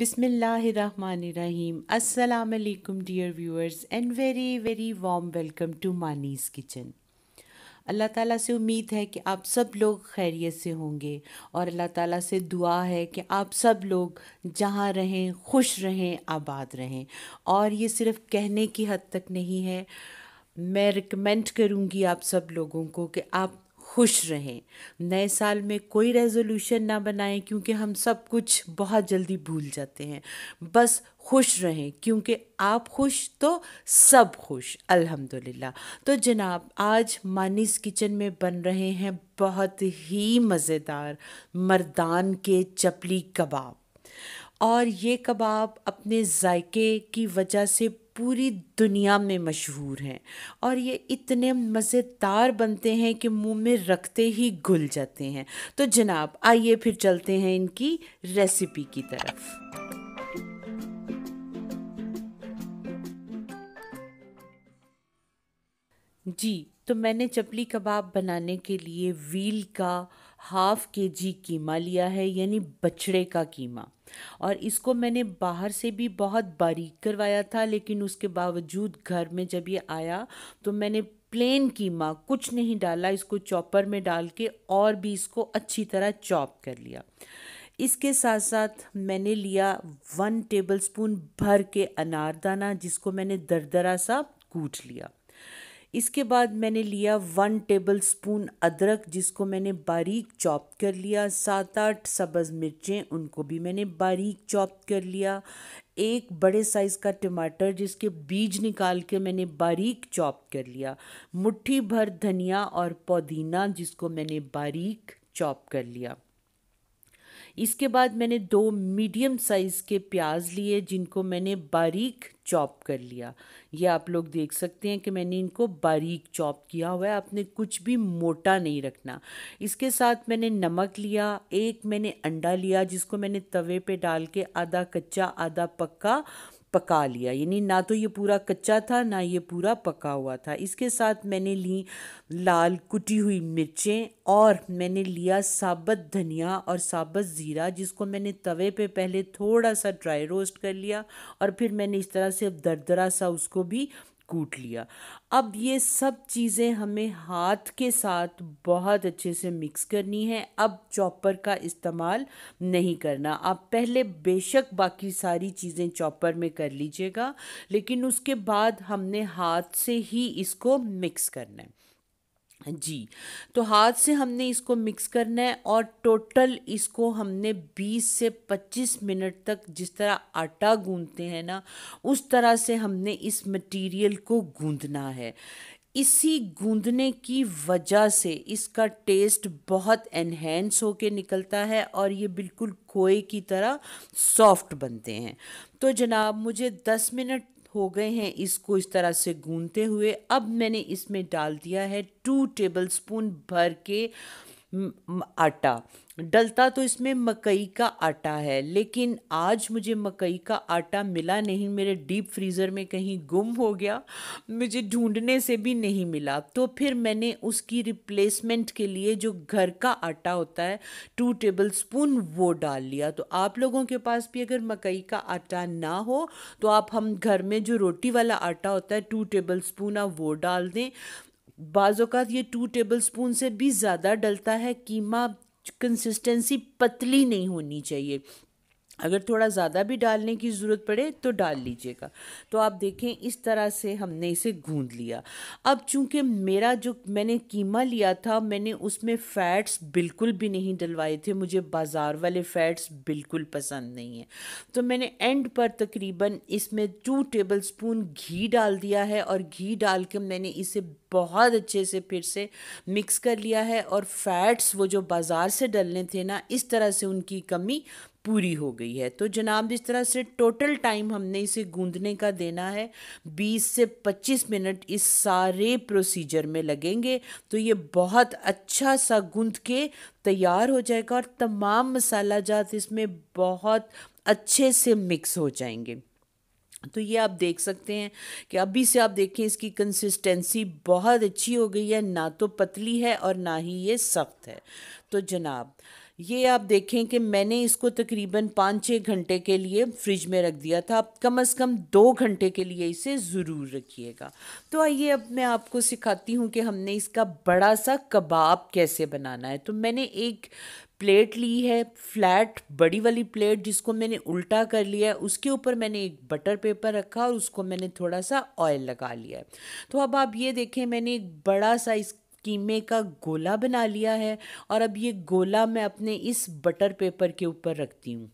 बिसमीम असलकम dear viewers and very very warm welcome to Mani's kitchen अल्लाह ताला से उम्मीद है कि आप सब लोग खैरियत से होंगे और अल्लाह ताला से दुआ है कि आप सब लोग जहाँ रहें खुश रहें आबाद रहें और ये सिर्फ कहने की हद तक नहीं है मैं रिकमेंड करूँगी आप सब लोगों को कि आप खुश रहें नए साल में कोई रेजोल्यूशन ना बनाएं क्योंकि हम सब कुछ बहुत जल्दी भूल जाते हैं बस खुश रहें क्योंकि आप खुश तो सब खुश अल्हम्दुलिल्लाह तो जनाब आज मानिस किचन में बन रहे हैं बहुत ही मज़ेदार मर्दान के चपली कबाब और ये कबाब अपने जायके की वजह से पूरी दुनिया में मशहूर हैं और ये इतने मज़ेदार बनते हैं कि मुंह में रखते ही घुल जाते हैं तो जनाब आइए फिर चलते हैं इनकी रेसिपी की तरफ जी तो मैंने चपली कबाब बनाने के लिए व्हील का हाफ़ के जी कीमा लिया है यानी बछड़े का कीमा और इसको मैंने बाहर से भी बहुत बारीक करवाया था लेकिन उसके बावजूद घर में जब ये आया तो मैंने प्लेन कीमा कुछ नहीं डाला इसको चॉपर में डाल के और भी इसको अच्छी तरह चॉप कर लिया इसके साथ साथ मैंने लिया वन टेबलस्पून भर के अनारदाना जिसको मैंने दरदरा सा कूट लिया इसके बाद मैंने लिया वन टेबल स्पून अदरक जिसको मैंने बारीक चॉप कर लिया सात आठ सब्ज़ मिर्चें उनको भी मैंने बारीक चॉप कर लिया एक बड़े साइज़ का टमाटर जिसके बीज निकाल के मैंने बारीक चॉप कर लिया मुट्ठी भर धनिया और पुदीना जिसको मैंने बारीक चॉप कर लिया इसके बाद मैंने दो मीडियम साइज़ के प्याज लिए जिनको मैंने बारीक चॉप कर लिया ये आप लोग देख सकते हैं कि मैंने इनको बारीक चॉप किया हुआ है आपने कुछ भी मोटा नहीं रखना इसके साथ मैंने नमक लिया एक मैंने अंडा लिया जिसको मैंने तवे पे डाल के आधा कच्चा आधा पक्का पका लिया यानी ना तो ये पूरा कच्चा था ना ये पूरा पका हुआ था इसके साथ मैंने ली लाल कुटी हुई मिर्चें और मैंने लिया साबत धनिया और साबत ज़ीरा जिसको मैंने तवे पे पहले थोड़ा सा ड्राई रोस्ट कर लिया और फिर मैंने इस तरह से दरदरा सा उसको भी कूट लिया अब ये सब चीज़ें हमें हाथ के साथ बहुत अच्छे से मिक्स करनी है अब चॉपर का इस्तेमाल नहीं करना आप पहले बेशक बाकी सारी चीज़ें चॉपर में कर लीजिएगा लेकिन उसके बाद हमने हाथ से ही इसको मिक्स करना है जी तो हाथ से हमने इसको मिक्स करना है और टोटल इसको हमने 20 से 25 मिनट तक जिस तरह आटा गूंदते हैं ना उस तरह से हमने इस मटेरियल को गूंदना है इसी गूंदने की वजह से इसका टेस्ट बहुत एनहेंस होके निकलता है और ये बिल्कुल खोए की तरह सॉफ्ट बनते हैं तो जनाब मुझे 10 मिनट हो गए हैं इसको इस तरह से गूंदते हुए अब मैंने इसमें डाल दिया है टू टेबल स्पून भर के आटा डलता तो इसमें मकई का आटा है लेकिन आज मुझे मकई का आटा मिला नहीं मेरे डीप फ्रीज़र में कहीं गुम हो गया मुझे ढूंढने से भी नहीं मिला तो फिर मैंने उसकी रिप्लेसमेंट के लिए जो घर का आटा होता है टू टेबल स्पून वो डाल लिया तो आप लोगों के पास भी अगर मकई का आटा ना हो तो आप हम घर में जो रोटी वाला आटा होता है टू टेबल स्पून आप वो डाल दें बाज़ात ये टू टेबल स्पून से भी ज़्यादा डलता है कीमा कंसिस्टेंसी पतली नहीं होनी चाहिए अगर थोड़ा ज़्यादा भी डालने की ज़रूरत पड़े तो डाल लीजिएगा तो आप देखें इस तरह से हमने इसे गूंद लिया अब चूंकि मेरा जो मैंने कीमा लिया था मैंने उसमें फ़ैट्स बिल्कुल भी नहीं डलवाए थे मुझे बाज़ार वाले फ़ैट्स बिल्कुल पसंद नहीं है तो मैंने एंड पर तकरीबन इसमें टू टेबल स्पून घी डाल दिया है और घी डाल के मैंने इसे बहुत अच्छे से फिर से मिक्स कर लिया है और फैट्स वो जो बाज़ार से डलने थे ना इस तरह से उनकी कमी पूरी हो गई है तो जनाब जिस तरह से टोटल टाइम हमने इसे गूंदने का देना है 20 से 25 मिनट इस सारे प्रोसीजर में लगेंगे तो ये बहुत अच्छा सा गूंद के तैयार हो जाएगा और तमाम मसाला जात इसमें बहुत अच्छे से मिक्स हो जाएंगे तो ये आप देख सकते हैं कि अभी से आप देखें इसकी कंसिस्टेंसी बहुत अच्छी हो गई है ना तो पतली है और ना ही ये सख्त है तो जनाब ये आप देखें कि मैंने इसको तकरीबन पाँच छः घंटे के लिए फ्रिज में रख दिया था आप कम अज़ कम दो घंटे के लिए इसे ज़रूर रखिएगा तो आइए अब मैं आपको सिखाती हूँ कि हमने इसका बड़ा सा कबाब कैसे बनाना है तो मैंने एक प्लेट ली है फ्लैट बड़ी वाली प्लेट जिसको मैंने उल्टा कर लिया है उसके ऊपर मैंने एक बटर पेपर रखा और उसको मैंने थोड़ा सा ऑयल लगा लिया है तो अब आप ये देखें मैंने एक बड़ा सा इस कीमे का गोला बना लिया है और अब ये गोला मैं अपने इस बटर पेपर के ऊपर रखती हूँ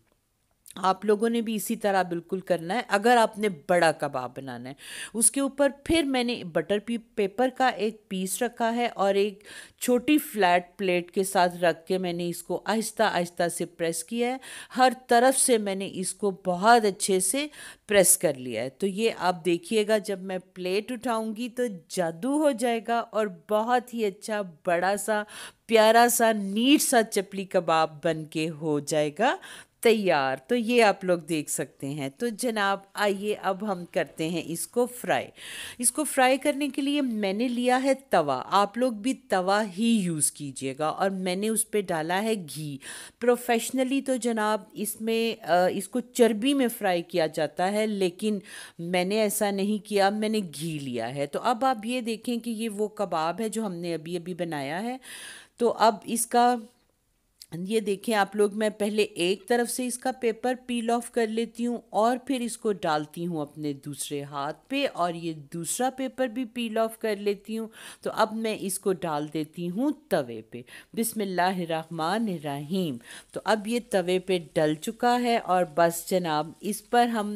आप लोगों ने भी इसी तरह बिल्कुल करना है अगर आपने बड़ा कबाब बनाना है उसके ऊपर फिर मैंने बटर पी पेपर का एक पीस रखा है और एक छोटी फ्लैट प्लेट के साथ रख के मैंने इसको आहिस्ता आहिस्ता से प्रेस किया है हर तरफ से मैंने इसको बहुत अच्छे से प्रेस कर लिया है तो ये आप देखिएगा जब मैं प्लेट उठाऊंगी तो जादू हो जाएगा और बहुत ही अच्छा बड़ा सा प्यारा सा नीट सा चपली कबाब बन के हो जाएगा तैयार तो ये आप लोग देख सकते हैं तो जनाब आइए अब हम करते हैं इसको फ्राई इसको फ्राई करने के लिए मैंने लिया है तवा आप लोग भी तवा ही यूज़ कीजिएगा और मैंने उस पर डाला है घी प्रोफेशनली तो जनाब इसमें इसको चर्बी में फ्राई किया जाता है लेकिन मैंने ऐसा नहीं किया मैंने घी लिया है तो अब आप ये देखें कि ये वो कबाब है जो हमने अभी अभी बनाया है तो अब इसका ये देखें आप लोग मैं पहले एक तरफ से इसका पेपर पील ऑफ कर लेती हूँ और फिर इसको डालती हूँ अपने दूसरे हाथ पे और ये दूसरा पेपर भी पील ऑफ कर लेती हूँ तो अब मैं इसको डाल देती हूँ तवे पे बिसमीम तो अब ये तवे पे डल चुका है और बस जनाब इस पर हम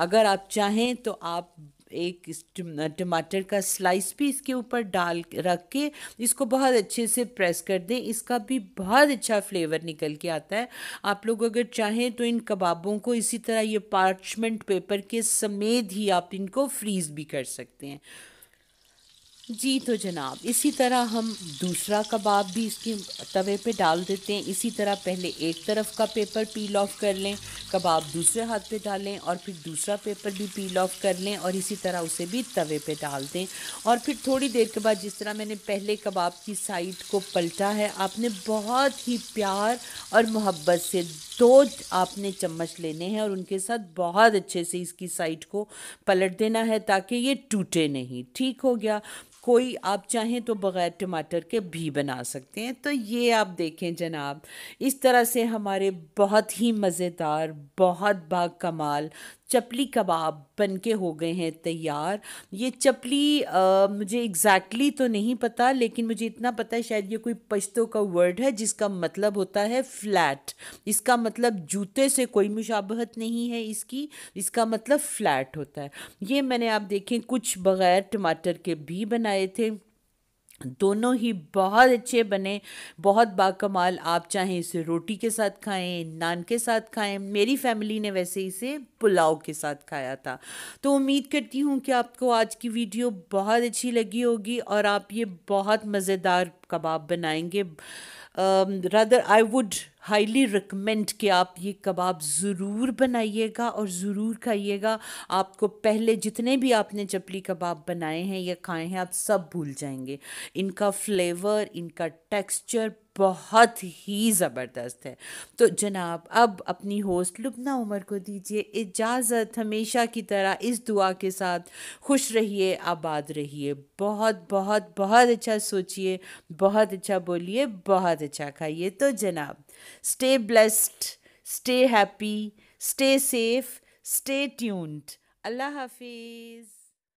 अगर आप चाहें तो आप एक टमाटर का स्लाइस भी इसके ऊपर डाल रख के इसको बहुत अच्छे से प्रेस कर दें इसका भी बहुत अच्छा फ्लेवर निकल के आता है आप लोग अगर चाहें तो इन कबाबों को इसी तरह ये पार्चमेंट पेपर के समेत ही आप इनको फ्रीज़ भी कर सकते हैं जी तो जनाब इसी तरह हम दूसरा कबाब भी इसके तवे पे डाल देते हैं इसी तरह पहले एक तरफ का पेपर पील ऑफ कर लें कबाब दूसरे हाथ पे डालें और फिर दूसरा पेपर भी पील ऑफ कर लें और इसी तरह उसे भी तवे पे डाल दें और फिर थोड़ी देर के बाद जिस तरह मैंने पहले कबाब की साइड को पलटा है आपने बहुत ही प्यार और मोहब्बत से दो तो आपने चम्मच लेने हैं और उनके साथ बहुत अच्छे से इसकी साइड को पलट देना है ताकि ये टूटे नहीं ठीक हो गया कोई आप चाहें तो बग़ैर टमाटर के भी बना सकते हैं तो ये आप देखें जनाब इस तरह से हमारे बहुत ही मज़ेदार बहुत बाग कमाल चपली कबाब बन के हो गए हैं तैयार ये चपली आ, मुझे एग्जैक्टली exactly तो नहीं पता लेकिन मुझे इतना पता है शायद ये कोई पश्तों का वर्ड है जिसका मतलब होता है फ्लैट इसका मतलब जूते से कोई मुशाबहत नहीं है इसकी इसका मतलब फ्लैट होता है ये मैंने आप देखें कुछ बग़ैर टमाटर के भी बना आए थे दोनों ही बहुत अच्छे बने बहुत बाकमाल आप चाहें इसे रोटी के साथ खाएं नान के साथ खाएं मेरी फैमिली ने वैसे इसे पुलाव के साथ खाया था तो उम्मीद करती हूँ कि आपको आज की वीडियो बहुत अच्छी लगी होगी और आप ये बहुत मज़ेदार कबाब बनाएंगे rather I would highly recommend कि आप ये कबाब ज़रूर बनाइएगा और ज़रूर खाइएगा आपको पहले जितने भी आपने चपली कबाब बनाए हैं या खाए हैं आप सब भूल जाएंगे इनका फ्लेवर इनका टेक्सचर बहुत ही ज़बरदस्त है तो जनाब अब अपनी होस्ट लुबना उमर को दीजिए इजाज़त हमेशा की तरह इस दुआ के साथ खुश रहिए आबाद रहिए बहुत बहुत बहुत अच्छा सोचिए बहुत अच्छा बोलिए बहुत अच्छा खाइए तो जनाब stay blessed stay happy stay safe stay tuned अल्लाह हाफिज़